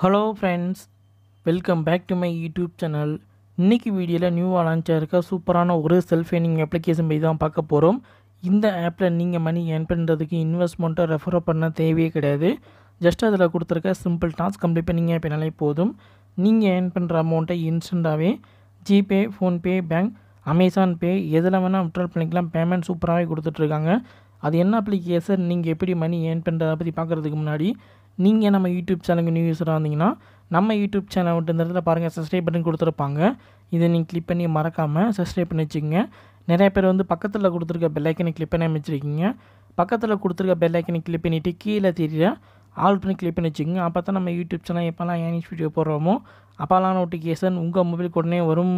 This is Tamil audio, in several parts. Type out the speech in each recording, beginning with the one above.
hello friends welcome back to my YouTube channel இன்றைக்கி வீடியோவில் நியூவாக லான்ச்சாக இருக்க சூப்பரான ஒரு செல்ஃப் ஏர்னிங் அப்ளிகேஷன் போய் தான் பார்க்க போகிறோம் இந்த ஆப்பில் நீங்கள் மணி ஏர்ன் பண்ணுறதுக்கு இன்வெஸ்ட்மெண்ட்டை ரெஃபர் பண்ண தேவையே கிடையாது ஜஸ்ட் அதில் கொடுத்துருக்க சிம்பிள் டாஸ்க் கம்ப்ளீட் பண்ணிங்க அப்படின்னாலே போதும் நீங்கள் ஏர்ன் பண்ணுற அமௌண்ட்டை இன்ஸ்டண்ட்டாகவே GPay PhonePe bank Amazon pay எதில் வேணால் விட்ரால் பண்ணிக்கலாம் பேமெண்ட் சூப்பராகவே கொடுத்துட்ருக்காங்க அது என்ன அப்ளிகேஷன் நீங்கள் எப்படி மணி ஏன் பண்ணுறதை பற்றி பார்க்குறதுக்கு முன்னாடி நீங்கள் நம்ம யூடியூப் சேனலுக்கு நியூ யூஸராக இருந்தீங்கன்னா நம்ம யூடியூப் சேனல் மட்டும் இந்த இடத்துல பாருங்கள் சப்ஸ்கிரைப் பண்ணி கொடுத்துருப்பாங்க இதை நீங்கள் கிளிக் பண்ணி மறக்காமல் சப்ஸ்கிரைப் பண்ணி வச்சுக்கோங்க நிறைய பேர் வந்து பக்கத்தில் கொடுத்துருக்க பெல்லைக்கனை கிளிக் பண்ணி அமைச்சிருக்கீங்க பக்கத்தில் கொடுத்துருக்க பெல்லைக்கனை கிளிக் பண்ணிவிட்டு கீழே தெரிய ஆல் பண்ணி கிளிக் பண்ணி வச்சுக்கோங்க அப்போ தான் நம்ம யூடியூப் சேனல் எப்போல்லாம் ஏனிஸ் வீடியோ போடுறோமோ அப்போல்லாம் நோட்டிஃபிகேஷன் உங்கள் மொபைல் உடனே வரும்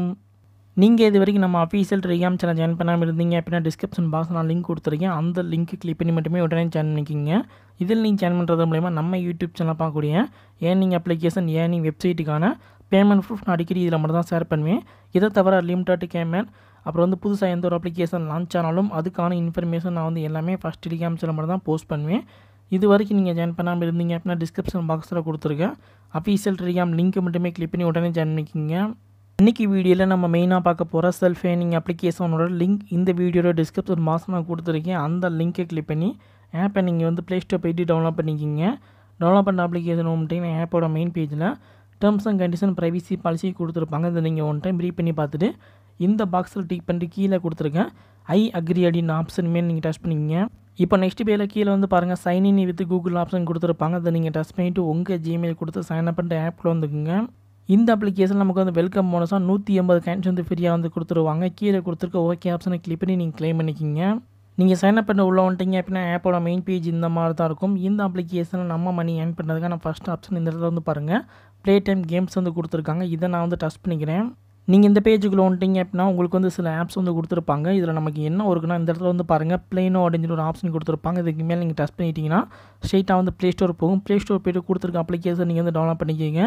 நீங்கள் இது வரைக்கும் நம்ம அஃபீஷியல் டெலிகிராம் சேனல் ஜாயின் பண்ணாமல் இருந்தீங்க அப்படின்னா டிஸ்கிரிப்ஷன் பாக்ஸ் நான் லிங்க் கொடுத்துருக்கேன் அந்த லிங்க் கிளிக் பண்ணி மட்டுமே உடனே ஜாயின் பண்ணிக்கிங்க இதில் நீங்கள் ஜாயின் பண்ணுறது மூலயமா நம்ம யூடியூப் சேனல் பார்க்கக்கூடிய ஏர்னிங் அப்ளிகேஷன் ஏர்னிங் வெப்சைட்டுக்கான பேமெண்ட் ப்ரூஃப் நான் அடிக்கடி இதில் மட்டும் தான் ஷேர் பண்ணுவேன் இதை தவிர லிமிட்டட் கேமன் அப்புறம் வந்து புதுசாக எந்த ஒரு அப்ளிகேஷன் லான்ச் ஆனாலும் அதுக்கான இன்ஃபர்மேஷன் நான் வந்து எல்லாமே ஃபஸ்ட் டெலிகாம் சேனல் மட்டும் தான் போஸ்ட் பண்ணுவேன் இது வரைக்கும் நீங்கள் ஜாயின் பண்ணாமல் இருந்தீங்க அப்படின்னா டிஸ்கிரிப்ஷன் பாக்ஸில் கொடுத்துருக்கேன் அஃபீஷியல் டெலிகாம் லிங்க் மட்டுமே கிளிக் பண்ணி உடனே ஜாயின் பண்ணிக்கிங்க இன்றைக்கி வீடியோவில் நம்ம மெயினாக பார்க்க போகிற செல்ஃப் ஏனிங் அப்ளிகேஷனோட லிங்க் இந்த வீடியோட டிஸ்கிரிப்ஷன் மாதம் நான் கொடுத்துருக்கேன் அந்த லிங்க்கை கிளிக் பண்ணி ஆப்பை நீங்கள் வந்து ப்ளே ஸ்டோர் போய்ட்டு டவுன்லோட் பண்ணிக்கிங்க டவுன்லோட் பண்ண அப்ளிகேஷன் வந்துட்டிங்கன்னா ஆப்போட மெயின் பேஜில் terms and condition privacy policy கொடுத்துருப்பாங்க இதை நீங்கள் ஒன் டைம் ரீட் பண்ணி பார்த்துட்டு இந்த பாக்ஸில் டிக் பண்ணிட்டு கீழே கொடுத்துருக்கேன் ஐ அக்ரி அப்படின்னு ஆப்ஷனுமே நீங்கள் டச் பண்ணிக்கிங்க இப்போ நெக்ஸ்ட் பேரில் கீழே வந்து பாருங்கள் சைன்இன் வித் கூகுள் ஆப்ஷன் கொடுத்துருப்பாங்க அதை நீங்கள் டச் பண்ணிவிட்டு உங்கள் ஜிமெயில் கொடுத்து சைன் அப் பண்ணிட்டு ஆப்பில் வந்துக்குங்க இந்த அப்ளிகேஷன் நமக்கு வந்து வெல்கம் போனஸாக நூற்றி எண்பது காயின்ஸ் வந்து ஃப்ரீயாக வந்து கொடுத்துருவாங்க கீழே கொடுத்துருக்க ஓகே ஆப்ஷனை கிளிக் பண்ணி நீங்கள் கிளைம் பண்ணிக்கிங்க நீங்கள் சைன் அப் பண்ண உள்ளே வந்துட்டீங்க அப்படின்னா ஆப்போட மெயின் பேஜ் இந்த மாதிரி தான் இருக்கும் இந்த அப்ளிகேஷனில் நம்ம மணி ஏன் பண்ணுறதுக்கான ஃபஸ்ட் ஆப்ஷன் இந்த இடத்துல வந்து பாருங்கள் ப்ளே டைம் கேம்ஸ் வந்து கொடுத்துருக்காங்க இதை நான் வந்து டஸ்ட் பண்ணிக்கிறேன் நீங்கள் இந்த பேஜுக்குள்ளே வந்துட்டீங்க அப்படின்னா உங்களுக்கு வந்து சில ஆப்ஸ் வந்து கொடுத்துருப்பாங்க இதில் நமக்கு என்ன இருக்குன்னா இந்த இடத்துல வந்து பாருங்கள் ப்ளேனோ அப்படின்னு ஒரு ஆப்ஷன் கொடுத்துருப்பாங்க இதுக்கு மேலே நீங்கள் டச் பண்ணிட்டீங்கன்னா ஸ்ட்ரெயிட்டாக வந்து ப்ளே ஸ்டோர் போகும் ப்ளே ஸ்டோர் போய்ட்டு கொடுத்துருக்க அப்ளிகேஷன் நீங்கள் வந்து டவுன்லோட் பண்ணிக்கிங்க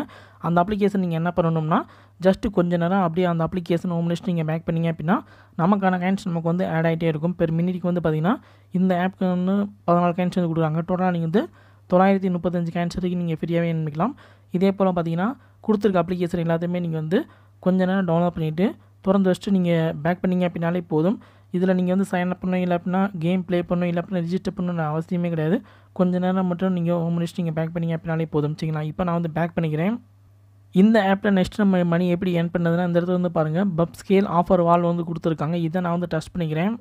அந்த அப்ளிகேஷன் நீங்கள் என்ன பண்ணணும்னா ஜஸ்ட்டு கொஞ்ச நேரம் அப்படியே அந்த அப்ளிகேஷன் ஹோம் லிஸ்ட் நீங்கள் பேக் பண்ணிங்க அப்படின்னா நமக்கான கேன்ஸ் நமக்கு வந்து ஆட் ஆகிட்டே இருக்கும் பெர் மினிட்டுக்கு வந்து பார்த்திங்கன்னா இந்த ஆப்க்கு வந்து பதினாலு கேன்ஸ் வந்து கொடுக்குறாங்க டோட்டலாக நீங்கள் வந்து தொள்ளாயிரத்தி முப்பத்தஞ்சு கேன்சருக்கு நீங்கள் ஃப்ரீயாகவே நினைக்கலாம் இதே போல் பார்த்தீங்கன்னா கொடுத்துருக்க அப்ளிகேஷன் எல்லாத்தையுமே நீங்கள் வந்து கொஞ்ச நேரம் டவுன்லோட் பண்ணிவிட்டு திறந்து வச்சுட்டு நீங்கள் பேக் பண்ணிங்க அப்படின்னாலே போதும் இதில் நீங்கள் வந்து சைன் அப் பண்ணணும் இல்லை அப்படின்னா கேம் ப்ளே பண்ணணும் இல்லை அப்படின்னா ரிஜிஸ்டர் பண்ணணும்னு அவசியமே கிடையாது கொஞ்ச நேரம் மட்டும் நீங்கள் ஹோம் முடிச்சுட்டு நீங்கள் பேக் பண்ணிங்க அப்படின்னாலே போதும் சரிங்களா இப்போ நான் வந்து பேக் பண்ணிக்கிறேன் இந்த ஆப்பில் நெக்ஸ்ட் நம்ம மணி எப்படி ஏர்ன் பண்ணதுன்னா இந்த இடத்துல வந்து பாருங்கள் பப் ஸ்கேல் ஆஃபர் வால் வந்து கொடுத்துருக்காங்க இதை நான் வந்து டஸ்ட் பண்ணிக்கிறேன்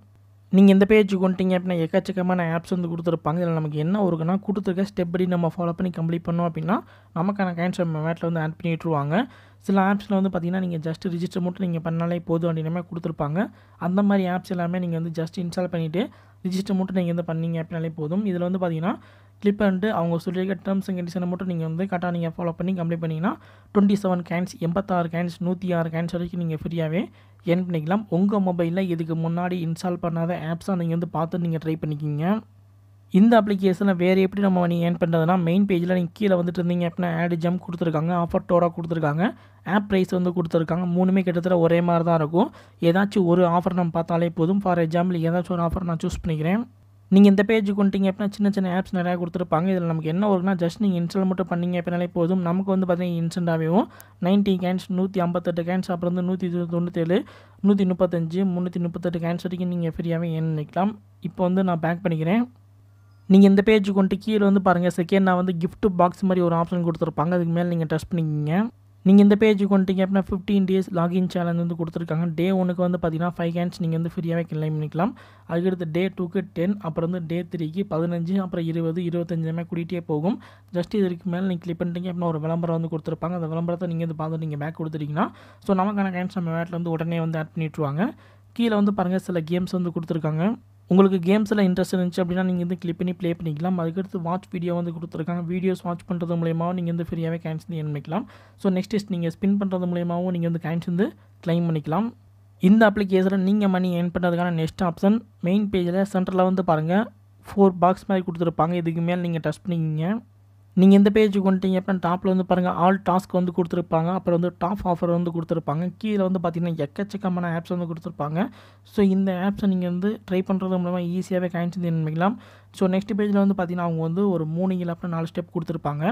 நீங்கள் இந்த பேஜ் கொண்டீங்க அப்படின்னா எக்கச்சக்கமான ஆப்ஸ் வந்து கொடுத்துருப்பாங்க இதில் நமக்கு என்ன இருக்குன்னா கொடுத்துருக்க ஸ்டெப் படி நம்ம ஃபாலோ பண்ணி கம்ப்ளீட் பண்ணோம் அப்படின்னா நமக்கான கைண்ட்ஸ் மேட்டில் வந்து ஆட் பண்ணி சில ஆப்ஸில் வந்து பார்த்திங்கன்னா நீங்கள் ஜஸ்ட் ரிஜிஸ்டர் மட்டும் நீங்கள் பண்ணாலே போதும் அப்படின்னா கொடுத்துருப்பாங்க அந்த மாதிரி ஆப்ஸ் எல்லாமே நீங்கள் வந்து ஜஸ்ட் இன்ஸ்டால் பண்ணிவிட்டு ரிஜிஸ்டர் மட்டும் நீங்கள் வந்து பண்ணீங்க அப்படின்னாலே போதும் இதில் வந்து பார்த்திங்கன்னா கிளிக் பண்ணிட்டு அவங்க சொல்லியிருக்க டேர்ம்ஸ் அண்ட் கண்டிஷனை மட்டும் நீங்கள் வந்து கரெக்டாக நீங்கள் ஃபாலோ பண்ணி கம்ப்ளீட் பண்ணிங்கன்னா டுவெண்ட்டி செவன் கேன்ஸ் எண்பத்தாறு கேன்ஸ் நூற்றி ஆறு கேன்ஸ் வரைக்கும் நீங்கள் ஃப்ரீயாகவே ஏர்ன் பண்ணிக்கலாம் உங்கள் மொபைலில் இதுக்கு முன்னாடி இன்ஸ்டால் பண்ணாத ஆப்ஸாக நீங்கள் வந்து பார்த்து நீங்கள் ட்ரை பண்ணிக்கிங்க இந்த அப்ளிகேஷனில் வேறு எப்படி நம்ம நீங்கள் ஏர்ன் பண்ணுறதுனா மெயின் பேஜில் நீங்கள் கீழே வந்துட்டு இருந்தீங்க அப்படின்னா ஆட் ஜம் கொடுத்துருக்காங்க ஆஃபர் டோரா கொடுத்துருக்காங்க ஆப் ப்ரைஸ் வந்து கொடுத்துருக்காங்க மூணுமே கிட்டத்தட்ட ஒரே மாதிரி தான் இருக்கும் ஏதாச்சும் ஒரு ஆஃபர் நம்ம பார்த்தாலே போதும் ஃபார் எக்ஸாம்பிள் ஏதாச்சும் ஒரு ஆஃபர் நான் சூஸ் பண்ணிக்கிறேன் நீங்கள் இந்த பேஜுக்கு வந்துட்டீங்க அப்படின்னா சின்ன சின்ன ஆப்ஸ் நிறையா கொடுத்துருப்பாங்க இதில் நமக்கு என்ன ஒர்க்னா ஜஸ்ட் நீங்கள் இன்ஸ்டால் மட்டும் பண்ணிங்க அப்படின்னாலே போதும் நமக்கு வந்து பார்த்தீங்கன்னா இன்ஸ்டன்ட்டாகவும் நைன்ட்டி கேன்ஸ் நூற்றி ஐம்பத்தெட்டு கேன்ஸ் அப்புறம் வந்து நூற்றி ஏழு நூற்றி முப்பத்தஞ்சு முந்நூற்றி முப்பத்தெட்டு கேன்ஸ் வரைக்கும் நீங்கள் ஃப்ரீயாகவே என்ன நினைக்கலாம் இப்போ வந்து நான் பேக் பண்ணிக்கிறேன் நீங்கள் இந்த பேஜுக்கு வந்துட்டு கீழே வந்து பாருங்கள் செகண்ட் நான் வந்து கிஃப்ட் பாக்ஸ் மாதிரி ஒரு ஆப்ஷன் கொடுத்துருப்பாங்க அதுக்கு மேலே நீங்கள் டஸ்ட் பண்ணிக்கிங்க நீங்கள் இந்த பேஜுக்கு வந்துட்டீங்க அப்படின்னா ஃபிஃப்டீன் டேஸ் லாகின் சேலஞ்ச் வந்து கொடுத்துருக்காங்க டே ஒனுக்கு வந்து பார்த்தீங்கன்னா ஃபைவ் கேன்ஸ் நீங்கள் வந்து ஃப்ரீயாகவே கிளைம் பண்ணிக்கலாம் அதுக்கடுத்து டே டூக்கு டென் அப்புறம் வந்து டே த்ரீக்கு பதினஞ்சு அப்புறம் இருபது இருபத்தஞ்சுமே கூட்டிகிட்டே போகும் ஜஸ்ட் இதுக்கு மேலே நீங்கள் கிளிக் பண்ணிட்டீங்க அப்படின்னா ஒரு விளம்பரம் வந்து கொடுத்துருப்பாங்க அந்த விளம்பரத்தை நீங்கள் வந்து பார்த்து நீங்கள் பேக் கொடுத்துருக்கீங்கன்னா ஸோ நமக்கான கேன்ஸ் நம்ம வேட்டில் வந்து உடனே வந்து ஆட் பண்ணிட்டுருவாங்க கீழே வந்து பாருங்கள் சில கேம்ஸ் வந்து கொடுத்துருக்காங்க உங்களுக்கு கேம்ஸில் இன்ட்ரெஸ்ட் இருந்துச்சு அப்படின்னா நீங்கள் வந்து கிளிக் பண்ணி ப்ளே பண்ணிக்கலாம் அதுக்கடுத்து வாட்ச் வீடியோ வந்து கொடுத்துருக்காங்க வீடியோஸ் வாட்ச் பண்ணுறது மூலயமா நீங்கள் வந்து ஃப்ரீயாகவே கேன்ஸ் வந்து என் பண்ணிக்கலாம் ஸோ நெக்ஸ்ட் டெஸ்ட் நீங்கள் ஸ்பின் பண்ணுறது மூலயமாவும் நீங்கள் வந்து கேன்ஸ் வந்து கிளைம் பண்ணிக்கலாம் இந்த அப்ளிகேஷனில் நீங்கள் மணி ஏர்ன் பண்ணுறதுக்கான நெக்ஸ்ட் ஆப்ஷன் மெயின் பேஜில் சென்டரில் வந்து பாருங்கள் ஃபோர் பாக்ஸ் மாதிரி கொடுத்துருப்பாங்க இதுக்கு மேலே நீங்கள் டச் பண்ணிக்கிங்க நீங்கள் இந்த பேஜுக்கு வந்துட்டீங்க அப்படின்னா டாப்பில் வந்து பாருங்கள் ஆல் டாஸ்க் வந்து கொடுத்துருப்பாங்க அப்புறம் வந்து டாப் ஆஃபர் வந்து கொடுத்துருப்பாங்க கீழே வந்து பார்த்திங்கன்னா எக்கச்சக்கமான ஆப்ஸ் வந்து கொடுத்துருப்பாங்க ஸோ இந்த ஆப்ஸை நீங்கள் வந்து ட்ரை பண்ணுறது மூலமாக ஈஸியாகவே காய்ச்சி பண்ணிக்கலாம் ஸோ நெக்ஸ்ட் பேஜில் வந்து பார்த்தீங்கன்னா அவங்க வந்து ஒரு மூணு இல்லை அப்படின்னா நாலு ஸ்டெப் கொடுத்துருப்பாங்க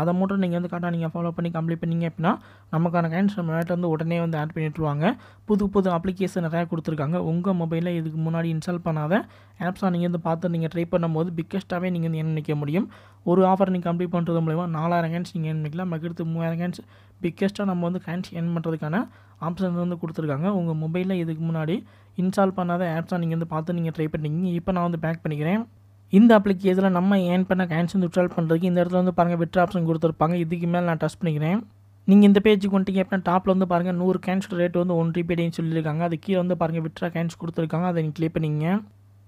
அதை மட்டும் நீங்கள் வந்து கரெக்டாக நீங்கள் ஃபாலோ பண்ணி கம்ப்ளீட் பண்ணிங்க அப்படின்னா நமக்கான கைண்ட்ஸ் நம்ம நேரத்தில் வந்து உடனே வந்து ஆட் பண்ணிட்டுருவாங்க புது புது அப்ளிகேஷன் நிறையா கொடுத்துருக்காங்க உங்கள் மொபைலில் இதுக்கு முன்னாடி இன்ஸ்டால் பண்ணாத ஆப்ஸாக நீங்கள் வந்து பார்த்து நீங்கள் ட்ரை பண்ணும்போது பிக்கஸ்ட்டாகவே நீங்கள் வந்து என்ன நிற்க முடியும் ஒரு ஆஃபர் நீங்கள் கம்ப்ளீட் பண்ணுறது மூலிமா நாலாயிரம் கேன்ஸ் நீங்கள் என் பண்ணிக்கலாம் மகிழ்த்து மூவாயிரம் கேன்ஸ் பிக்கஸ்ட்டாக நம்ம வந்து கேன்ஸ் என் பண்ணுறதுக்கான ஆப்ஷன்ஸ் வந்து கொடுத்துருக்காங்க உங்கள் மொபைலில் இதுக்கு முன்னாடி இன்ஸ்டால் பண்ணாத ஆப்ஸாக நீங்கள் வந்து பார்த்து நீங்கள் ட்ரை பண்ணிக்கிங்க இப்போ நான் வந்து பேக் பண்ணிக்கிறேன் இந்த அப்ளிக்கு இதில் நம்ம ஏன் பண்ண கேன்சல் விட்ரால் பண்ணுறதுக்கு இந்த இடத்துல வந்து பாருங்கள் விட்ரா ஆப்ஷன் கொடுத்துருப்பாங்க இதுக்கு மேலே நான் டச் பண்ணிக்கிறேன் நீங்கள் இந்த பேஜுக்கு வந்துட்டீங்க அப்படின்னா டாப்பில் வந்து பாருங்கள் நூறு கேன்சல் ரேட் வந்து ஒன் டேன்னு சொல்லியிருக்காங்க அது கீழே வந்து பாருங்கள் விட்ரா கேன்ஸ் கொடுத்துருக்காங்க அதை நீங்கள் கிளிக் பண்ணிங்க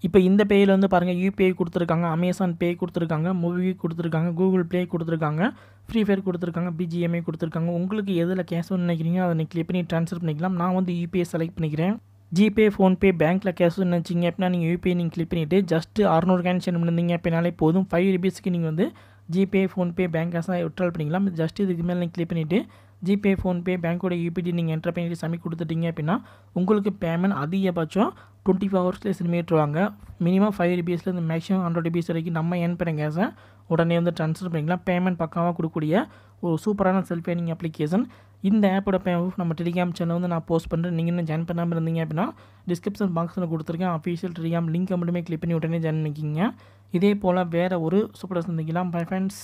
இப்போ இந்த பேயில் வந்து பாருங்கள் யூபிஐ கொடுத்துருக்காங்க அமேசான் பே கொடுத்துருக்காங்க மூவி கொடுத்துருக்காங்க கூகுள் பிளே கொடுத்துருக்காங்க ஃப்ரீ ஃபயர் கொடுத்துருக்காங்க பிஜிஎம்ஐ கொடுத்துருக்காங்க உங்களுக்கு எதில் கேஷ் நினைக்கிறீங்க அதை நீங்கள் கிளிக் பண்ணி ட்ரான்ஸ்ஃபர் பண்ணிக்கலாம் நான் வந்து யூபிஐ செலக்ட் பண்ணிக்கிறேன் ஜிபே ஃபோன்பே பேங்க்கில் கேஷ் நினச்சிங்க அப்படின்னா நீங்கள் யூபிஐ நீங்கள் கிளிக் பண்ணிவிட்டு ஜஸ்ட்டு அறநூறு கேன் சென்ட் பண்ணிருந்தீங்க அப்படினாலே போதும் ஃபைவ் ருபீஸ்க்கு நீங்கள் வந்து ஜிபே ஃபோன்பே பேங்க் கேஷாக விட்ரால் பண்ணிக்கலாம் ஜஸ்ட் இதுக்கு மேலே நீங்கள் கிளிக் பண்ணிவிட்டு ஜிபே ஃபோன்பே பேங்க்கோட யூபிடி நீங்கள் என்ட்ரு பண்ணிட்டு சமி கொடுத்துட்டீங்க அப்படின்னா உங்களுக்கு பேமெண்ட் அதிகபட்சம் டுவெண்ட்டி ஃபோர் ஹவர்ஸில் சினிமேட்டுருவாங்க மினிமம் ஃபைவ் ருபீஸ்லேருந்து மேக்ஸிமம் ஹண்ட்ரட் ருபீஸ் வரைக்கும் நம்ம ஏன் பண்ண கேஷை உடனே வந்து ட்ரான்ஸ்ஃபர் பண்ணிக்கலாம் பேமெண்ட் பக்கமாக கொடுக்கக்கூடிய ஒரு சூப்பரான செல்ஃபேனிங் அப்ளிகேஷன் இந்த ஆப்போட நம்ம டெலிகிராம் சேனல் வந்து நான் போஸ்ட் பண்ணுறேன் நீங்கள் இன்னும் ஜாயின் பண்ணாமல் இருந்தீங்க அப்படின்னா டிஸ்கிரிப்ஷன் பாக்ஸில் கொடுத்துருக்கேன் அஃபீஷியல் டெலிகிராம் லிங்க் மட்டுமே கிளிக் பண்ணி உடனே ஜாயின் பண்ணிக்கிங்க இதே போல் வேறு ஒரு சூப்பராக சந்திக்கலாம் பை ஃப்ரெண்ட்ஸ்